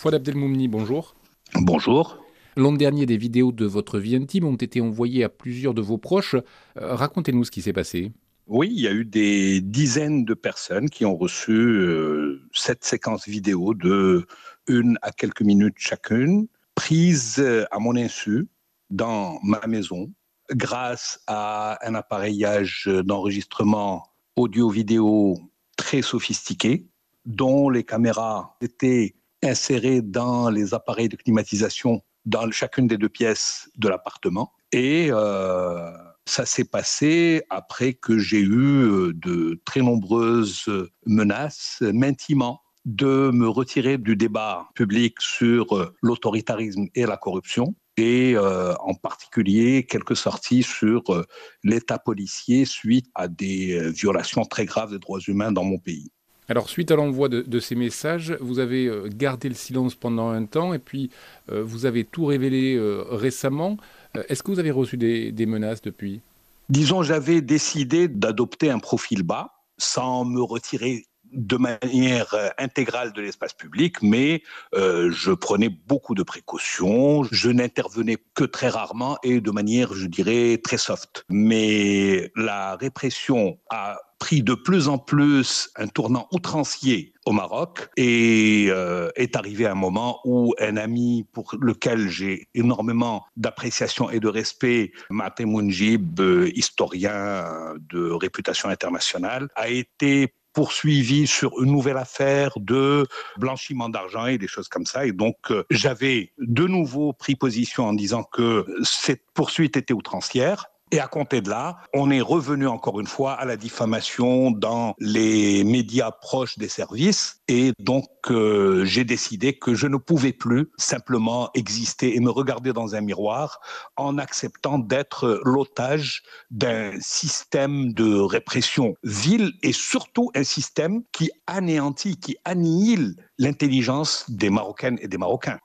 Fouad Abdelmoumni, bonjour. Bonjour. L'an dernier, des vidéos de votre vie intime ont été envoyées à plusieurs de vos proches. Euh, racontez-nous ce qui s'est passé. Oui, il y a eu des dizaines de personnes qui ont reçu cette euh, séquence vidéo de une à quelques minutes chacune, prise euh, à mon insu dans ma maison grâce à un appareillage d'enregistrement audio-vidéo très sophistiqué dont les caméras étaient insérés dans les appareils de climatisation dans chacune des deux pièces de l'appartement. Et euh, ça s'est passé après que j'ai eu euh, de très nombreuses menaces m'intimant de me retirer du débat public sur euh, l'autoritarisme et la corruption, et en particulier quelques sorties sur l'État policier suite à des violations très graves des droits humains dans mon pays. Alors, suite à l'envoi de, ces messages, vous avez euh, gardé le silence pendant un temps et puis euh, vous avez tout révélé euh, récemment. Est-ce que vous avez reçu des, menaces depuis Disons, j'avais décidé d'adopter un profil bas sans me retirer de manière intégrale de l'espace public, mais je prenais beaucoup de précautions, je n'intervenais que très rarement et de manière, je dirais, très soft. Mais la répression a pris de plus en plus un tournant outrancier au Maroc et euh, est arrivé un moment où un ami pour lequel j'ai énormément d'appréciation et de respect, Maté Mounjib, euh, historien de réputation internationale, a été poursuivi sur une nouvelle affaire de blanchiment d'argent et des choses comme ça. Et donc, euh, j'avais de nouveau pris position en disant que cette poursuite était outrancière. Et à compter de là, on est revenu encore une fois à la diffamation dans les médias proches des services. Et donc, euh, j'ai décidé que je ne pouvais plus simplement exister et me regarder dans un miroir en acceptant d'être l'otage d'un système de répression vile et surtout un système qui anéantit, qui annihile l'intelligence des Marocaines et des Marocains.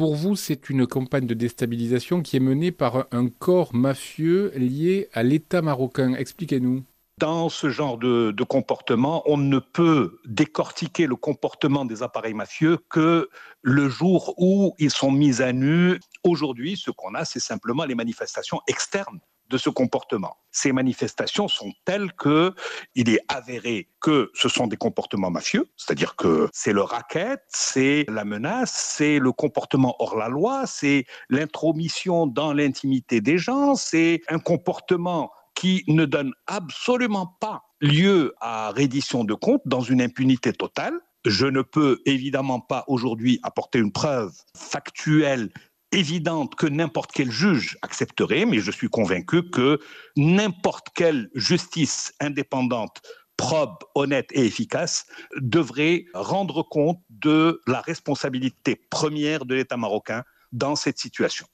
Pour vous, c'est une campagne de déstabilisation qui est menée par un corps mafieux lié à l'État marocain. Expliquez-nous dans ce genre de, comportement, on ne peut décortiquer le comportement des appareils mafieux que le jour où ils sont mis à nu. Aujourd'hui, ce qu'on a, c'est simplement les manifestations externes de ce comportement. Ces manifestations sont telles que il est avéré que ce sont des comportements mafieux, c'est-à-dire que c'est le racket, c'est la menace, c'est le comportement hors la loi, c'est l'intromission dans l'intimité des gens, c'est un comportement qui ne donne absolument pas lieu à reddition de compte dans une impunité totale. Je ne peux évidemment pas aujourd'hui apporter une preuve factuelle évidente que n'importe quel juge accepterait, mais je suis convaincu que n'importe quelle justice indépendante probe, honnête et efficace, devrait rendre compte de la responsabilité première de l'État marocain dans cette situation.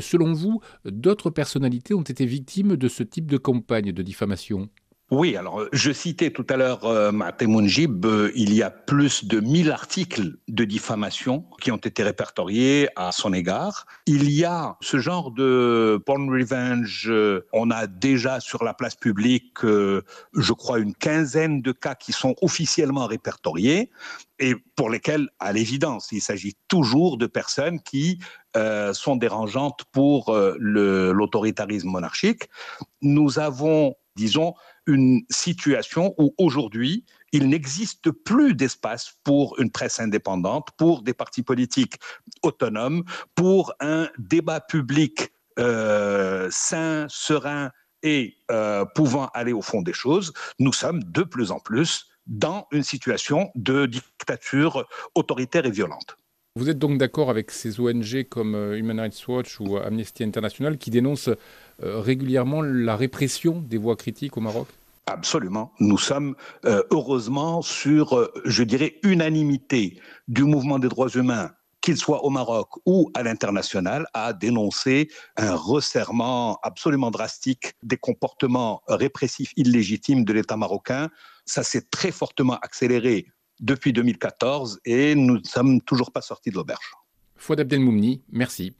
Selon vous, d'autres personnalités ont été victimes de ce type de campagne de diffamation oui, alors euh, je citais tout à l'heure euh, Mounjib, euh, il y a plus de 1000 articles de diffamation qui ont été répertoriés à son égard. Il y a ce genre de porn revenge, euh, on a déjà sur la place publique, je crois, une quinzaine de cas qui sont officiellement répertoriés et pour lesquels, à l'évidence, il s'agit toujours de personnes qui sont dérangeantes pour l'autoritarisme monarchique. Nous avons, disons, une situation où aujourd'hui, il n'existe plus d'espace pour une presse indépendante, pour des partis politiques autonomes, pour un débat public euh, sain, serein et euh, pouvant aller au fond des choses. Nous sommes de plus en plus dans une situation de dictature autoritaire et violente. Vous êtes donc d'accord avec ces ONG comme euh, Human Rights Watch ou Amnesty International qui dénoncent euh, régulièrement la répression des voix critiques au Maroc Absolument. Nous sommes euh, heureusement sur, euh, je dirais, unanimité du mouvement des droits humains qu'il soit au Maroc ou à l'international, à dénoncer un resserrement absolument drastique des comportements répressifs illégitimes de l'État marocain. Ça s'est très fortement accéléré depuis 2014 et nous ne sommes toujours pas sortis de l'auberge. Fouad Abdelmoumni, merci.